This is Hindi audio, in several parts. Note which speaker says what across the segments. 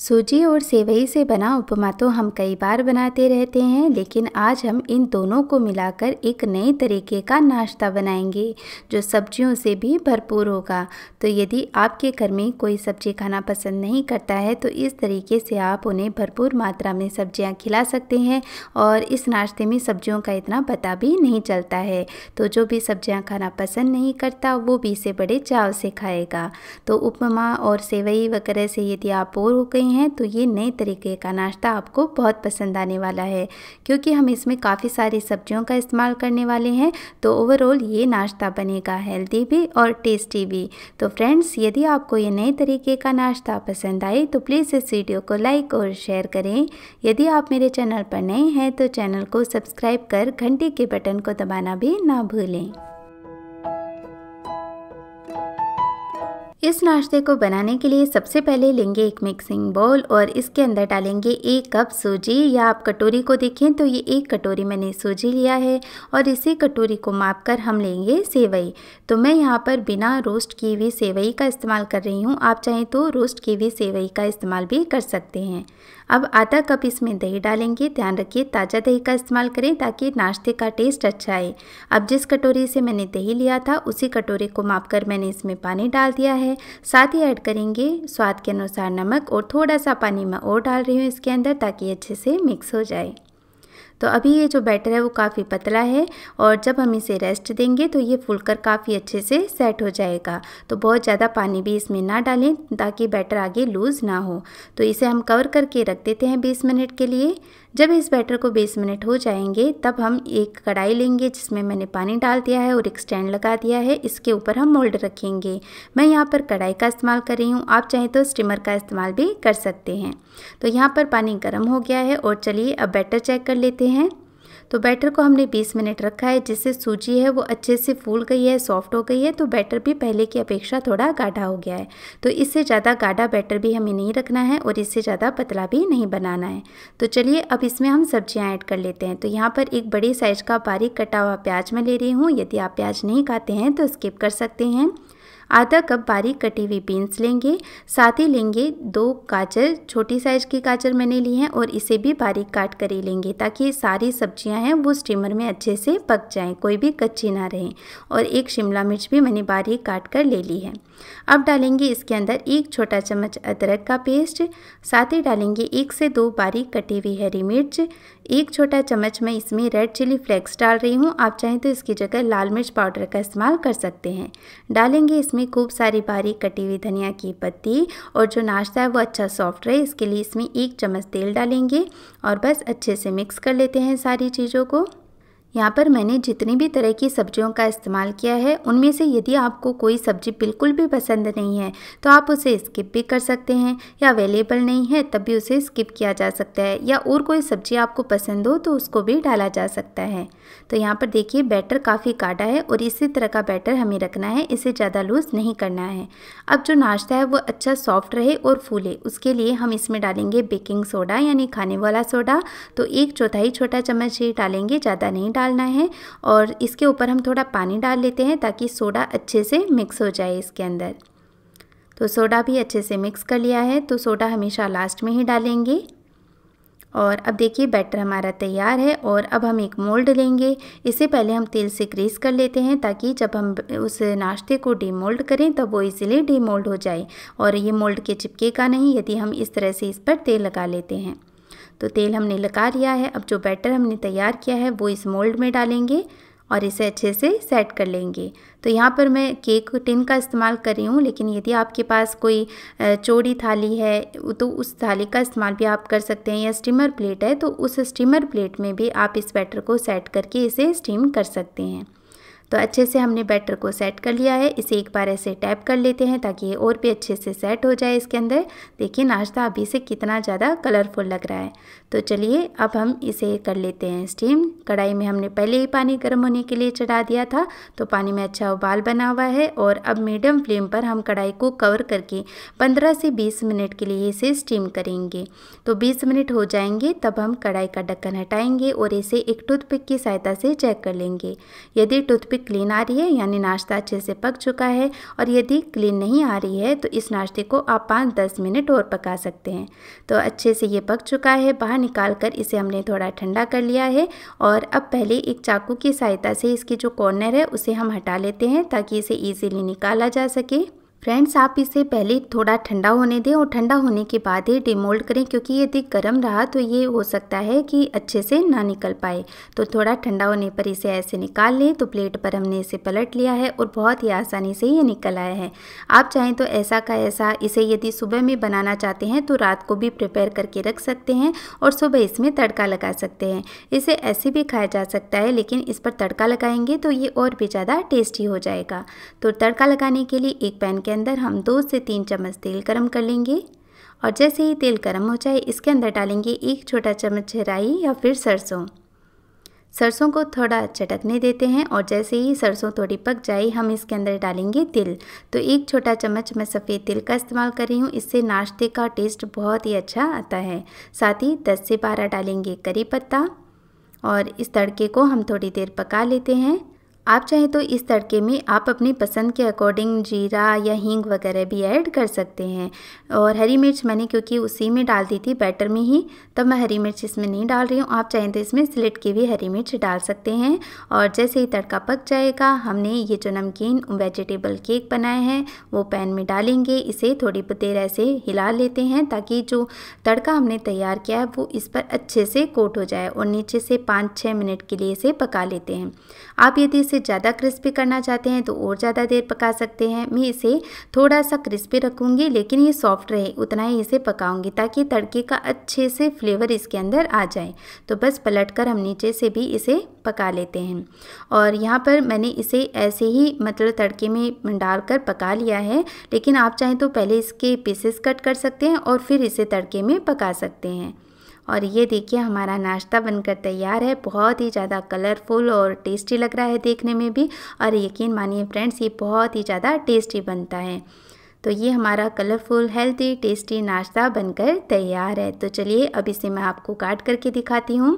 Speaker 1: सूजी और सेवई से बना उपमा तो हम कई बार बनाते रहते हैं लेकिन आज हम इन दोनों को मिलाकर एक नए तरीके का नाश्ता बनाएंगे जो सब्जियों से भी भरपूर होगा तो यदि आपके घर में कोई सब्जी खाना पसंद नहीं करता है तो इस तरीके से आप उन्हें भरपूर मात्रा में सब्जियां खिला सकते हैं और इस नाश्ते में सब्जियों का इतना पता भी नहीं चलता है तो जो भी सब्जियाँ खाना पसंद नहीं करता वो भी इसे बड़े चाव से खाएगा तो उपमा और सेवई वगैरह से यदि आप बोर हो गए हैं तो ये नए तरीके का नाश्ता आपको बहुत पसंद आने वाला है क्योंकि हम इसमें काफ़ी सारी सब्जियों का इस्तेमाल करने वाले हैं तो ओवरऑल ये नाश्ता बनेगा हेल्दी भी और टेस्टी भी तो फ्रेंड्स यदि आपको ये नए तरीके का नाश्ता पसंद आए तो प्लीज़ इस वीडियो को लाइक और शेयर करें यदि आप मेरे चैनल पर नए हैं तो चैनल को सब्सक्राइब कर घंटे के बटन को दबाना भी ना भूलें इस नाश्ते को बनाने के लिए सबसे पहले लेंगे एक मिक्सिंग बाउल और इसके अंदर डालेंगे एक कप सूजी या आप कटोरी को देखें तो ये एक कटोरी मैंने सूजी लिया है और इसी कटोरी को माप कर हम लेंगे सेवई तो मैं यहाँ पर बिना रोस्ट की हुई सेवई का इस्तेमाल कर रही हूँ आप चाहें तो रोस्ट की हुई सेवई का इस्तेमाल भी कर सकते हैं अब आधा कप इसमें दही डालेंगे ध्यान रखिए ताज़ा दही का इस्तेमाल करें ताकि नाश्ते का टेस्ट अच्छा आए अब जिस कटोरी से मैंने दही लिया था उसी कटोरे को माप कर मैंने इसमें पानी डाल दिया है साथ ही ऐड करेंगे स्वाद के अनुसार नमक और थोड़ा सा पानी मैं और डाल रही हूँ इसके अंदर ताकि अच्छे से मिक्स हो जाए तो अभी ये जो बैटर है वो काफ़ी पतला है और जब हम इसे रेस्ट देंगे तो ये फूलकर काफ़ी अच्छे से सेट हो जाएगा तो बहुत ज़्यादा पानी भी इसमें ना डालें ताकि बैटर आगे लूज़ ना हो तो इसे हम कवर करके रख देते हैं बीस मिनट के लिए जब इस बैटर को बीस मिनट हो जाएंगे तब हम एक कढ़ाई लेंगे जिसमें मैंने पानी डाल दिया है और एक स्टैंड लगा दिया है इसके ऊपर हम मोल्ड रखेंगे मैं यहाँ पर कढ़ाई का इस्तेमाल कर रही हूँ आप चाहें तो स्टीमर का इस्तेमाल भी कर सकते हैं तो यहाँ पर पानी गर्म हो गया है और चलिए अब बैटर चेक कर लेते हैं तो बैटर को हमने 20 मिनट रखा है जिससे सूजी है वो अच्छे से फूल गई है सॉफ्ट हो गई है तो बैटर भी पहले की अपेक्षा थोड़ा गाढ़ा हो गया है तो इससे ज़्यादा गाढ़ा बैटर भी हमें नहीं रखना है और इससे ज़्यादा पतला भी नहीं बनाना है तो चलिए अब इसमें हम सब्जियाँ ऐड कर लेते हैं तो यहाँ पर एक बड़े साइज का बारीक कटा हुआ प्याज मैं ले रही हूँ यदि आप प्याज नहीं खाते हैं तो स्किप कर सकते हैं आधा कप बारीक कटी हुई बीन्स लेंगे साथ ही लेंगे दो गाजर छोटी साइज की गाजर मैंने ली है और इसे भी बारीक काट कर ही लेंगे ताकि सारी सब्जियां हैं वो स्टीमर में अच्छे से पक जाएं कोई भी कच्ची ना रहे और एक शिमला मिर्च भी मैंने बारीक काट कर ले ली है अब डालेंगे इसके अंदर एक छोटा चम्मच अदरक का पेस्ट साथ ही डालेंगे एक से दो बारीक कटी हुई हरी मिर्च एक छोटा चम्मच मैं इसमें रेड चिली फ्लेक्स डाल रही हूँ आप चाहें तो इसकी जगह लाल मिर्च पाउडर का इस्तेमाल कर सकते हैं डालेंगे इसमें इसमें खूब सारी बारीक कटी हुई धनिया की पत्ती और जो नाश्ता है वो अच्छा सॉफ्ट रहे इसके लिए इसमें एक चम्मच तेल डालेंगे और बस अच्छे से मिक्स कर लेते हैं सारी चीज़ों को यहाँ पर मैंने जितनी भी तरह की सब्जियों का इस्तेमाल किया है उनमें से यदि आपको कोई सब्जी बिल्कुल भी पसंद नहीं है तो आप उसे स्किप भी कर सकते हैं या अवेलेबल नहीं है तब भी उसे स्किप किया जा सकता है या और कोई सब्जी आपको पसंद हो तो उसको भी डाला जा सकता है तो यहाँ पर देखिए बैटर काफ़ी काटा है और इसी तरह का बैटर हमें रखना है इसे ज़्यादा लूज़ नहीं करना है अब जो नाश्ता है वो अच्छा सॉफ्ट रहे और फूले उसके लिए हम इसमें डालेंगे बेकिंग सोडा यानी खाने वाला सोडा तो एक चौथाई छोटा चम्मच ही डालेंगे ज़्यादा नहीं डाल डालना है और इसके ऊपर हम थोड़ा पानी डाल लेते हैं ताकि सोडा अच्छे से मिक्स हो जाए इसके अंदर तो सोडा भी अच्छे से मिक्स कर लिया है तो सोडा हमेशा लास्ट में ही डालेंगे और अब देखिए बैटर हमारा तैयार है और अब हम एक मोल्ड लेंगे इससे पहले हम तेल से ग्रीस कर लेते हैं ताकि जब हम उस नाश्ते को डीमोल्ड करें तब वो इजीली डीमोल्ड हो जाए और ये मोल्ड के चिपकेगा नहीं यदि हम इस तरह से इस पर तेल लगा लेते हैं तो तेल हमने लगा लिया है अब जो बैटर हमने तैयार किया है वो इस मोल्ड में डालेंगे और इसे अच्छे से सेट कर लेंगे तो यहाँ पर मैं केक टिन का इस्तेमाल कर रही हूँ लेकिन यदि आपके पास कोई चौड़ी थाली है तो उस थाली का इस्तेमाल भी आप कर सकते हैं या स्टीमर प्लेट है तो उस स्टीमर प्लेट में भी आप इस बैटर को सेट करके इसे स्टीम कर सकते हैं तो अच्छे से हमने बैटर को सेट कर लिया है इसे एक बार ऐसे टैप कर लेते हैं ताकि ये और भी अच्छे से सेट हो जाए इसके अंदर देखिए नाश्ता अभी से कितना ज़्यादा कलरफुल लग रहा है तो चलिए अब हम इसे कर लेते हैं स्टीम कढ़ाई में हमने पहले ही पानी गर्म होने के लिए चढ़ा दिया था तो पानी में अच्छा उबाल बना हुआ है और अब मीडियम फ्लेम पर हम कढ़ाई को कवर करके 15 से 20 मिनट के लिए इसे स्टीम करेंगे तो 20 मिनट हो जाएंगे तब हम कढ़ाई का ढक्कन हटाएंगे और इसे एक टूथपिक की सहायता से चेक कर लेंगे यदि टूथपिक क्लीन आ रही है यानी नाश्ता अच्छे से पक चुका है और यदि क्लीन नहीं आ रही है तो इस नाश्ते को आप पाँच दस मिनट और पका सकते हैं तो अच्छे से ये पक चुका है बाहर निकाल कर इसे हमने थोड़ा ठंडा कर लिया है और अब पहले एक चाकू की सहायता से इसकी जो कॉर्नर है उसे हम हटा लेते हैं ताकि इसे ईजिली निकाला जा सके फ्रेंड्स आप इसे पहले थोड़ा ठंडा होने दें और ठंडा होने के बाद ही डिमोल्ड करें क्योंकि यदि गर्म रहा तो ये हो सकता है कि अच्छे से ना निकल पाए तो थोड़ा ठंडा होने पर इसे ऐसे निकाल लें तो प्लेट पर हमने इसे पलट लिया है और बहुत ही आसानी से ये निकल आया है आप चाहें तो ऐसा का ऐसा इसे यदि सुबह में बनाना चाहते हैं तो रात को भी प्रिपेयर करके रख सकते हैं और सुबह इसमें तड़का लगा सकते हैं इसे ऐसे भी खाया जा सकता है लेकिन इस पर तड़का लगाएंगे तो ये और भी ज़्यादा टेस्टी हो जाएगा तो तड़का लगाने के लिए एक पैन के अंदर हम दो से तीन चम्मच तेल गर्म कर लेंगे और जैसे ही तेल गर्म हो जाए इसके अंदर डालेंगे एक छोटा चम्मच राई या फिर सरसों सरसों को थोड़ा चटकने देते हैं और जैसे ही सरसों थोड़ी पक जाए हम इसके अंदर डालेंगे तिल तो एक छोटा चम्मच मैं सफ़ेद तिल का इस्तेमाल कर रही हूँ इससे नाश्ते का टेस्ट बहुत ही अच्छा आता है साथ ही 10 से 12 डालेंगे करी पत्ता और इस तड़के को हम थोड़ी देर पका लेते हैं आप चाहें तो इस तड़के में आप अपनी पसंद के अकॉर्डिंग जीरा या हींग वगैरह भी ऐड कर सकते हैं और हरी मिर्च मैंने क्योंकि उसी में डाल दी थी बैटर में ही तब मैं हरी मिर्च इसमें नहीं डाल रही हूँ आप चाहें तो इसमें सिलेट की भी हरी मिर्च डाल सकते हैं और जैसे ही तड़का पक जाएगा हमने ये जो नमकीन वेजिटेबल केक बनाए हैं वो पैन में डालेंगे इसे थोड़ी देर ऐसे हिला लेते हैं ताकि जो तड़का हमने तैयार किया है वो इस पर अच्छे से कोट हो जाए और नीचे से पाँच छः मिनट के लिए इसे पका लेते हैं आप यदि इसे इसे ज़्यादा क्रिस्पी करना चाहते हैं तो और ज़्यादा देर पका सकते हैं मैं इसे थोड़ा सा क्रिस्पी रखूँगी लेकिन ये सॉफ्ट रहे उतना ही इसे पकाऊँगी ताकि तड़के का अच्छे से फ्लेवर इसके अंदर आ जाए तो बस पलट कर हम नीचे से भी इसे पका लेते हैं और यहाँ पर मैंने इसे ऐसे ही मतलब तड़के में डालकर पका लिया है लेकिन आप चाहें तो पहले इसके पीसेस कट कर सकते हैं और फिर इसे तड़के में पका सकते हैं और ये देखिए हमारा नाश्ता बनकर तैयार है बहुत ही ज़्यादा कलरफुल और टेस्टी लग रहा है देखने में भी और यकीन मानिए फ्रेंड्स ये बहुत ही ज़्यादा टेस्टी बनता है तो ये हमारा कलरफुल हेल्दी टेस्टी नाश्ता बनकर तैयार है तो चलिए अब इसे मैं आपको काट करके दिखाती हूँ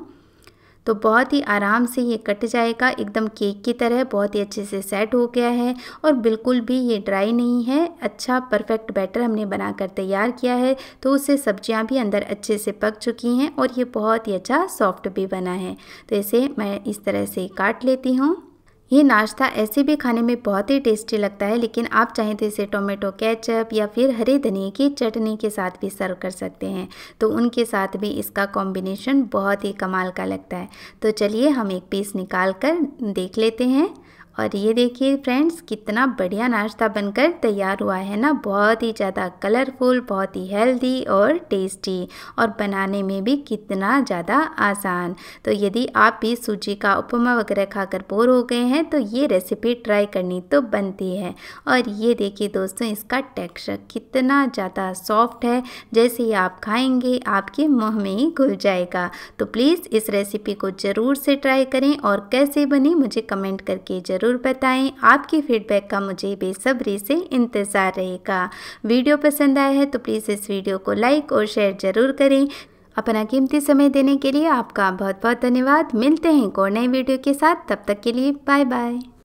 Speaker 1: तो बहुत ही आराम से ये कट जाएगा एकदम केक की तरह बहुत ही अच्छे से सेट हो गया है और बिल्कुल भी ये ड्राई नहीं है अच्छा परफेक्ट बैटर हमने बनाकर तैयार किया है तो उससे सब्जियां भी अंदर अच्छे से पक चुकी हैं और ये बहुत ही अच्छा सॉफ्ट भी बना है तो इसे मैं इस तरह से काट लेती हूँ ये नाश्ता ऐसे भी खाने में बहुत ही टेस्टी लगता है लेकिन आप चाहें तो इसे टोमेटो केचप या फिर हरे धनिए की चटनी के साथ भी सर्व कर सकते हैं तो उनके साथ भी इसका कॉम्बिनेशन बहुत ही कमाल का लगता है तो चलिए हम एक पीस निकाल कर देख लेते हैं और ये देखिए फ्रेंड्स कितना बढ़िया नाश्ता बनकर तैयार हुआ है ना बहुत ही ज़्यादा कलरफुल बहुत ही हेल्दी और टेस्टी और बनाने में भी कितना ज़्यादा आसान तो यदि आप भी सूजी का उपमा वगैरह खाकर बोर हो गए हैं तो ये रेसिपी ट्राई करनी तो बनती है और ये देखिए दोस्तों इसका टेक्सचर कितना ज़्यादा सॉफ्ट है जैसे ही आप खाएँगे आपके मुँह में ही घुल जाएगा तो प्लीज़ इस रेसिपी को ज़रूर से ट्राई करें और कैसे बने मुझे कमेंट करके ज़रूर ज़रूर बताएं आपकी फीडबैक का मुझे बेसब्री से इंतज़ार रहेगा वीडियो पसंद आया है तो प्लीज़ इस वीडियो को लाइक और शेयर ज़रूर करें अपना कीमती समय देने के लिए आपका बहुत बहुत धन्यवाद मिलते हैं एक और नए वीडियो के साथ तब तक के लिए बाय बाय